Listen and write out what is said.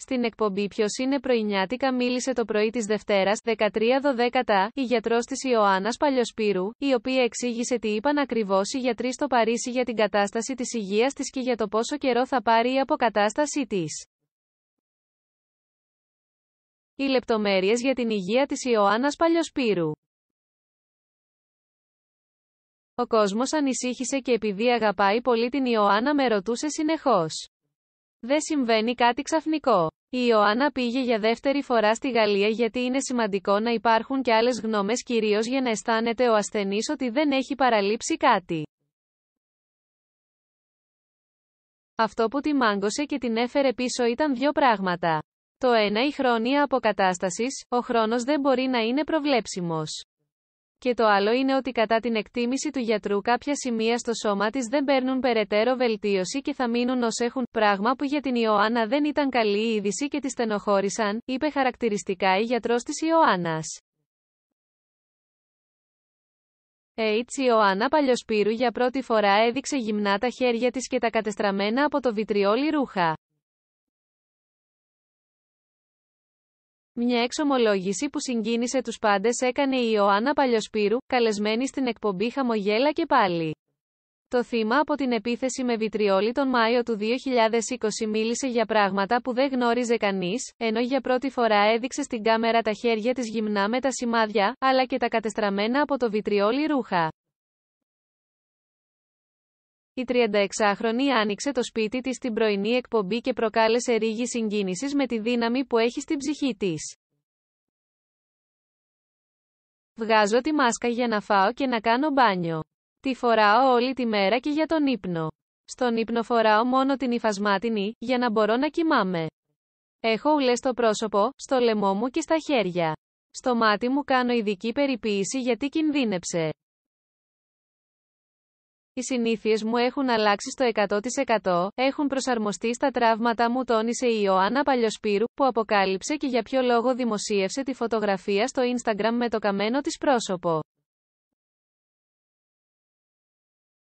Στην εκπομπή Ποιος είναι πρωινιάτικα μίλησε το πρωί της Δευτέρας, 13 13-12, η γιατρός της Ιωάννας Παλιοσπύρου, η οποία εξήγησε τι είπαν ακριβώς οι γιατροί στο Παρίσι για την κατάσταση της υγείας της και για το πόσο καιρό θα πάρει η αποκατάστασή της. Οι λεπτομέρειες για την υγεία της Ιωάννας Παλιοσπύρου. Ο κόσμος ανησύχησε και επειδή αγαπάει πολύ την Ιωάννα με ρωτούσε συνεχώς. Δεν συμβαίνει κάτι ξαφνικό. Η Ιωάννα πήγε για δεύτερη φορά στη Γαλλία γιατί είναι σημαντικό να υπάρχουν και άλλες γνώμες κυρίως για να αισθάνεται ο ασθενής ότι δεν έχει παραλείψει κάτι. Αυτό που τη μάγκωσε και την έφερε πίσω ήταν δύο πράγματα. Το ένα η χρόνια αποκατάστασης, ο χρόνος δεν μπορεί να είναι προβλέψιμος και το άλλο είναι ότι κατά την εκτίμηση του γιατρού κάποια σημεία στο σώμα της δεν παίρνουν περαιτέρω βελτίωση και θα μείνουν ως έχουν, πράγμα που για την Ιωάννα δεν ήταν καλή είδηση και τη στενοχώρησαν, είπε χαρακτηριστικά η γιατρός της Ιωάννας. η Ιωάννα Παλιοσπύρου για πρώτη φορά έδειξε γυμνά τα χέρια της και τα κατεστραμμένα από το βιτριόλι ρούχα. Μια εξομολόγηση που συγκίνησε τους πάντες έκανε η Ιωάννα Παλιοσπύρου, καλεσμένη στην εκπομπή «Χαμογέλα και πάλι». Το θύμα από την επίθεση με βιτριόλι τον Μάιο του 2020 μίλησε για πράγματα που δεν γνώριζε κανείς, ενώ για πρώτη φορά έδειξε στην κάμερα τα χέρια της γυμνά με τα σημάδια, αλλά και τα κατεστραμμένα από το βιτριόλι ρούχα. Η 36χρονη άνοιξε το σπίτι της στην πρωινή εκπομπή και προκάλεσε ρίγη συγκίνησης με τη δύναμη που έχει στην ψυχή της. Βγάζω τη μάσκα για να φάω και να κάνω μπάνιο. Τη φοράω όλη τη μέρα και για τον ύπνο. Στον ύπνο φοράω μόνο την υφασμάτινη, για να μπορώ να κοιμάμαι. Έχω ουλές στο πρόσωπο, στο λαιμό μου και στα χέρια. Στο μάτι μου κάνω ειδική περιποίηση γιατί κινδύνεψε. Οι συνήθειες μου έχουν αλλάξει στο 100%, έχουν προσαρμοστεί στα τραύματα μου, τόνισε η Ιωάννα Παλιοσπύρου, που αποκάλυψε και για ποιο λόγο δημοσίευσε τη φωτογραφία στο Instagram με το καμένο της πρόσωπο.